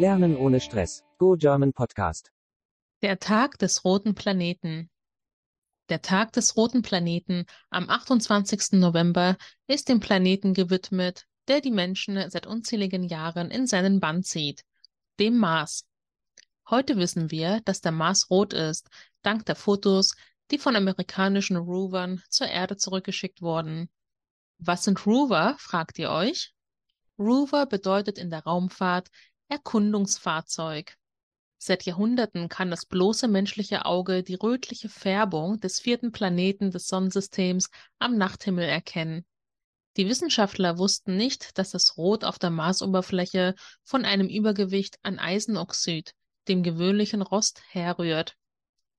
Lernen ohne Stress. Go German Podcast. Der Tag des roten Planeten. Der Tag des roten Planeten am 28. November ist dem Planeten gewidmet, der die Menschen seit unzähligen Jahren in seinen Bann zieht, dem Mars. Heute wissen wir, dass der Mars rot ist, dank der Fotos, die von amerikanischen Rovern zur Erde zurückgeschickt wurden. Was sind Rover, fragt ihr euch? Rover bedeutet in der Raumfahrt Erkundungsfahrzeug. Seit Jahrhunderten kann das bloße menschliche Auge die rötliche Färbung des vierten Planeten des Sonnensystems am Nachthimmel erkennen. Die Wissenschaftler wussten nicht, dass das Rot auf der Marsoberfläche von einem Übergewicht an Eisenoxid, dem gewöhnlichen Rost, herrührt.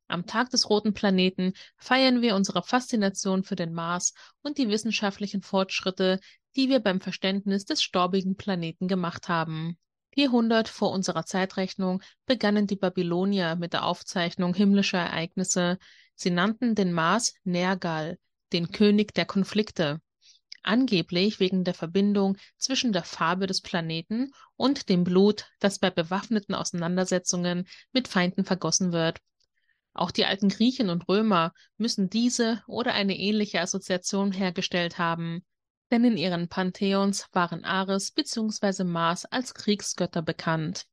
Am Tag des roten Planeten feiern wir unsere Faszination für den Mars und die wissenschaftlichen Fortschritte, die wir beim Verständnis des storbigen Planeten gemacht haben. 400 vor unserer Zeitrechnung begannen die Babylonier mit der Aufzeichnung himmlischer Ereignisse. Sie nannten den Mars Nergal, den König der Konflikte, angeblich wegen der Verbindung zwischen der Farbe des Planeten und dem Blut, das bei bewaffneten Auseinandersetzungen mit Feinden vergossen wird. Auch die alten Griechen und Römer müssen diese oder eine ähnliche Assoziation hergestellt haben denn in ihren Pantheons waren Ares bzw. Mars als Kriegsgötter bekannt.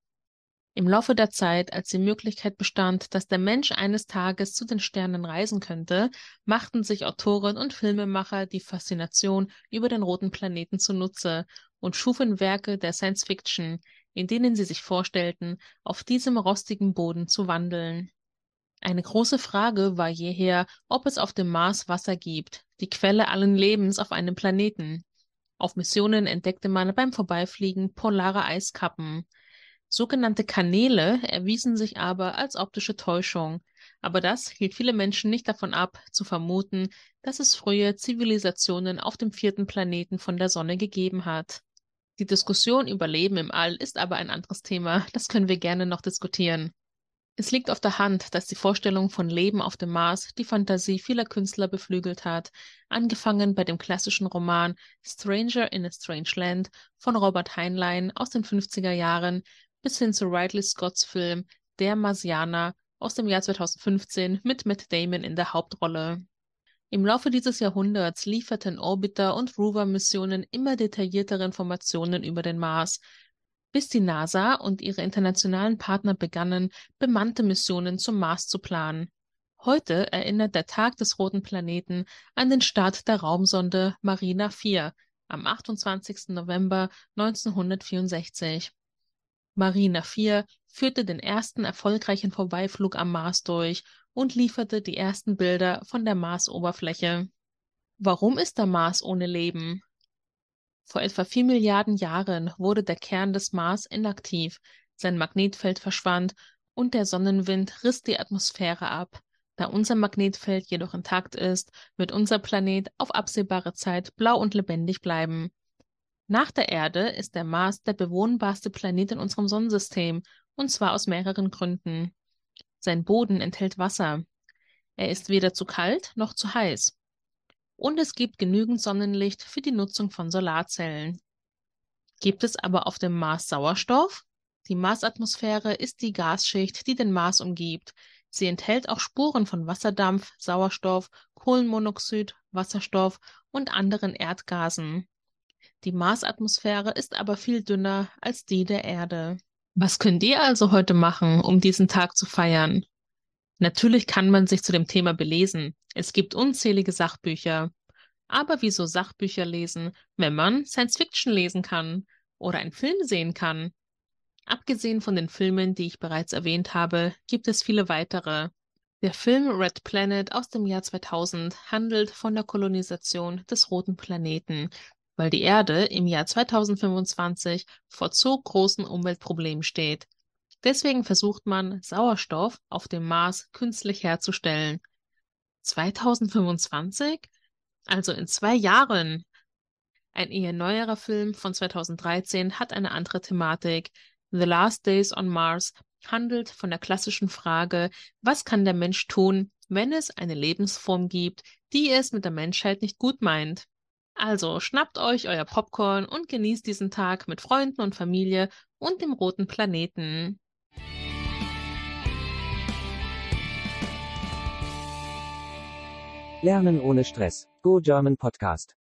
Im Laufe der Zeit, als die Möglichkeit bestand, dass der Mensch eines Tages zu den Sternen reisen könnte, machten sich Autoren und Filmemacher die Faszination über den roten Planeten zunutze und schufen Werke der Science Fiction, in denen sie sich vorstellten, auf diesem rostigen Boden zu wandeln. Eine große Frage war jeher, ob es auf dem Mars Wasser gibt, die Quelle allen Lebens auf einem Planeten. Auf Missionen entdeckte man beim Vorbeifliegen polare Eiskappen. Sogenannte Kanäle erwiesen sich aber als optische Täuschung, aber das hielt viele Menschen nicht davon ab, zu vermuten, dass es frühe Zivilisationen auf dem vierten Planeten von der Sonne gegeben hat. Die Diskussion über Leben im All ist aber ein anderes Thema, das können wir gerne noch diskutieren. Es liegt auf der Hand, dass die Vorstellung von Leben auf dem Mars die Fantasie vieler Künstler beflügelt hat, angefangen bei dem klassischen Roman Stranger in a Strange Land von Robert Heinlein aus den 50er Jahren bis hin zu Ridley Scotts Film Der Marsianer aus dem Jahr 2015 mit Matt Damon in der Hauptrolle. Im Laufe dieses Jahrhunderts lieferten Orbiter- und Rover-Missionen immer detailliertere Informationen über den Mars, bis die NASA und ihre internationalen Partner begannen, bemannte Missionen zum Mars zu planen. Heute erinnert der Tag des roten Planeten an den Start der Raumsonde Marina 4 am 28. November 1964. Marina 4 führte den ersten erfolgreichen Vorbeiflug am Mars durch und lieferte die ersten Bilder von der Marsoberfläche. Warum ist der Mars ohne Leben? Vor etwa vier Milliarden Jahren wurde der Kern des Mars inaktiv, sein Magnetfeld verschwand und der Sonnenwind riss die Atmosphäre ab. Da unser Magnetfeld jedoch intakt ist, wird unser Planet auf absehbare Zeit blau und lebendig bleiben. Nach der Erde ist der Mars der bewohnbarste Planet in unserem Sonnensystem, und zwar aus mehreren Gründen. Sein Boden enthält Wasser. Er ist weder zu kalt noch zu heiß und es gibt genügend Sonnenlicht für die Nutzung von Solarzellen. Gibt es aber auf dem Mars Sauerstoff? Die Marsatmosphäre ist die Gasschicht, die den Mars umgibt. Sie enthält auch Spuren von Wasserdampf, Sauerstoff, Kohlenmonoxid, Wasserstoff und anderen Erdgasen. Die Marsatmosphäre ist aber viel dünner als die der Erde. Was könnt ihr also heute machen, um diesen Tag zu feiern? Natürlich kann man sich zu dem Thema belesen. Es gibt unzählige Sachbücher. Aber wieso Sachbücher lesen, wenn man Science-Fiction lesen kann oder einen Film sehen kann? Abgesehen von den Filmen, die ich bereits erwähnt habe, gibt es viele weitere. Der Film Red Planet aus dem Jahr 2000 handelt von der Kolonisation des roten Planeten, weil die Erde im Jahr 2025 vor so großen Umweltproblemen steht. Deswegen versucht man, Sauerstoff auf dem Mars künstlich herzustellen. 2025, also in zwei Jahren, ein eher neuerer Film von 2013 hat eine andere Thematik. The Last Days on Mars handelt von der klassischen Frage, was kann der Mensch tun, wenn es eine Lebensform gibt, die es mit der Menschheit nicht gut meint. Also schnappt euch euer Popcorn und genießt diesen Tag mit Freunden und Familie und dem roten Planeten. Lernen ohne Stress. Go German Podcast.